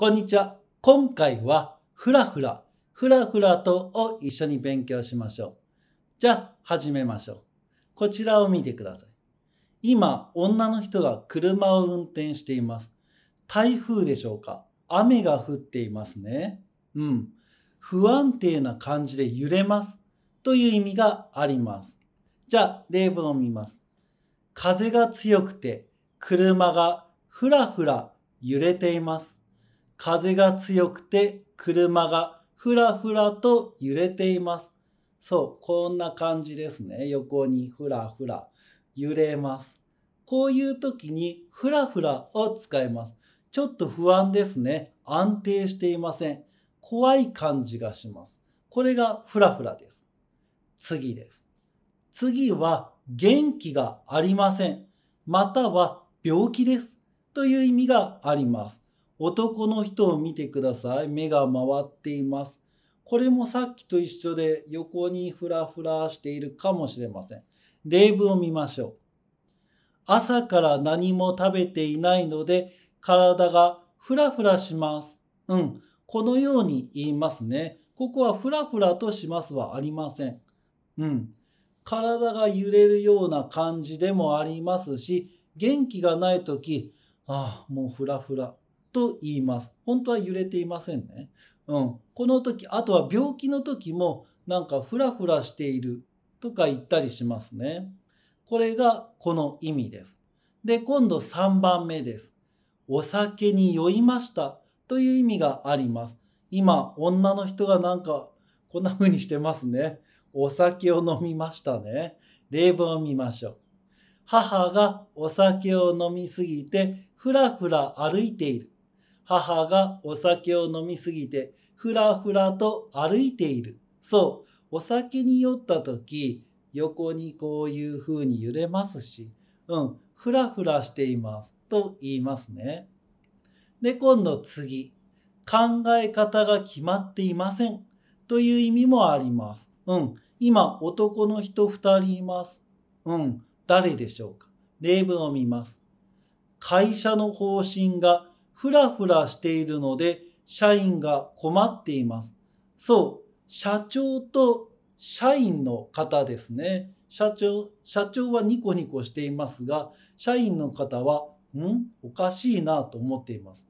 こんにちは。今回は、ふらふら、ふらふらとを一緒に勉強しましょう。じゃあ、始めましょう。こちらを見てください。今、女の人が車を運転しています。台風でしょうか雨が降っていますね。うん。不安定な感じで揺れます。という意味があります。じゃあ、例文を見ます。風が強くて、車がふらふら揺れています。風が強くて車がふらふらと揺れています。そう、こんな感じですね。横にふらふら揺れます。こういう時にふらふらを使います。ちょっと不安ですね。安定していません。怖い感じがします。これがふらふらです。次です。次は元気がありません。または病気です。という意味があります。男の人を見てください。目が回っています。これもさっきと一緒で横にふらふらしているかもしれません。例文を見ましょう。朝から何も食べていないので体がふらふらします。うん。このように言いますね。ここはふらふらとしますはありません。うん。体が揺れるような感じでもありますし、元気がないとき、ああ、もうふらふら。と言います。本当は揺れていませんね。うん。この時、あとは病気の時もなんかフラフラしているとか言ったりしますね。これがこの意味です。で、今度3番目です。お酒に酔いましたという意味があります。今、女の人がなんかこんな風にしてますね。お酒を飲みましたね。例文を見ましょう。母がお酒を飲みすぎてふらふら歩いている。母がお酒を飲みすぎてふらふらと歩いている。そう、お酒に酔った時、横にこういう風に揺れますし、うん、ふらふらしていますと言いますね。で、今度次。考え方が決まっていませんという意味もあります。うん、今男の人2人います。うん、誰でしょうか。例文を見ます。会社の方針がふらふらしているので、社員が困っています。そう、社長と社員の方ですね。社長、社長はニコニコしていますが、社員の方は、んおかしいなと思っています。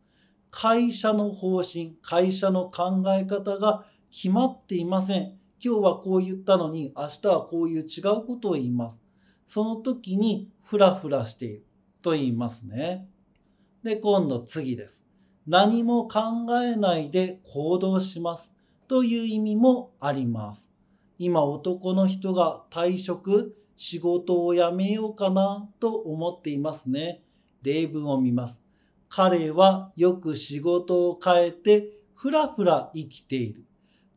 会社の方針、会社の考え方が決まっていません。今日はこう言ったのに、明日はこういう違うことを言います。その時に、ふらふらしていると言いますね。で、今度次です。何も考えないで行動しますという意味もあります。今男の人が退職、仕事を辞めようかなと思っていますね。例文を見ます。彼はよく仕事を変えてふらふら生きている。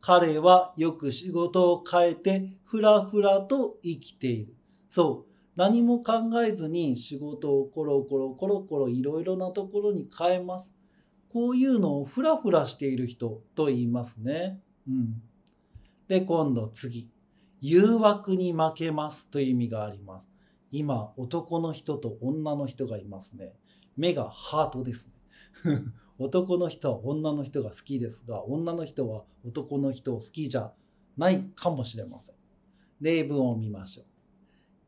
彼はよく仕事を変えてふらふらと生きている。そう。何も考えずに仕事をコロコロコロコロいろいろなところに変えます。こういうのをフラフラしている人と言いますね。うん。で、今度次。誘惑に負けますという意味があります。今、男の人と女の人がいますね。目がハートですね。男の人は女の人が好きですが、女の人は男の人を好きじゃないかもしれません。例文を見ましょう。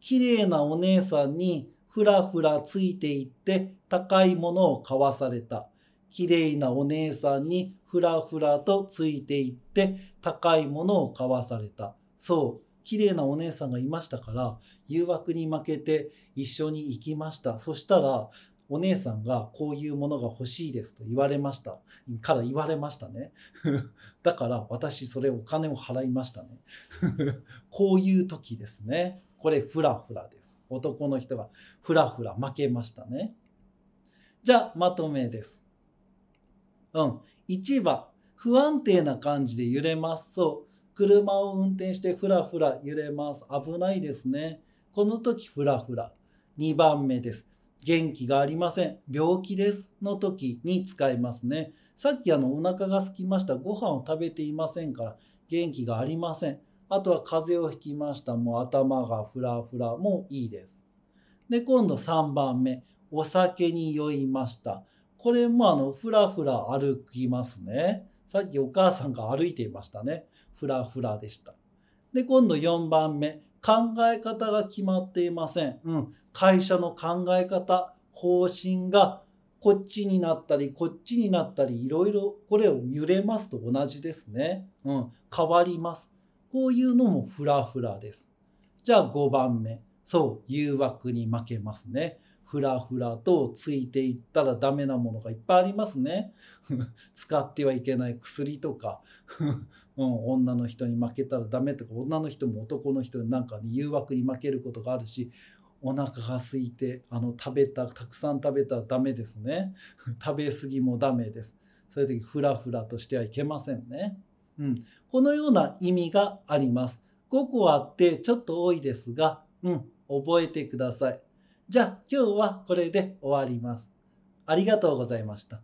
綺麗なお姉さんにふらふらついていって高いものを買わされた。綺麗なお姉さんにふらふらとついていって高いものを買わされた。そう。綺麗なお姉さんがいましたから、誘惑に負けて一緒に行きました。そしたら、お姉さんがこういうものが欲しいですと言われました。から言われましたね。だから私それお金を払いましたね。こういう時ですね。これフラフラです。男の人がフラフラ負けましたね。じゃあ、まとめです。うん。1番、不安定な感じで揺れます。そう。車を運転してふらふら揺れます。危ないですね。この時ふらふら。2番目です。元気がありません。病気です。の時に使いますね。さっきあのお腹が空きました。ご飯を食べていませんから元気がありません。あとは風邪をひきました。もう頭がふらふら。もういいです。で、今度3番目。お酒に酔いました。これもあの、ふらふら歩きますね。さっきお母さんが歩いていましたね。ふらふらでした。で、今度4番目。考え方が決まっていません。うん。会社の考え方、方針がこっちになったり、こっちになったり、いろいろこれを揺れますと同じですね。うん。変わります。こういうのもフラフラです。じゃあ5番目。そう、誘惑に負けますね。ふらふらとついていったらダメなものがいっぱいありますね。使ってはいけない薬とか、うん、女の人に負けたらダメとか、女の人も男の人なんかに誘惑に負けることがあるし、お腹が空いて、あの、食べた、たくさん食べたらダメですね。食べ過ぎもダメです。そういう時、ふらふらとしてはいけませんね。うん、このような意味があります。5個あってちょっと多いですが、うん、覚えてください。じゃあ今日はこれで終わります。ありがとうございました。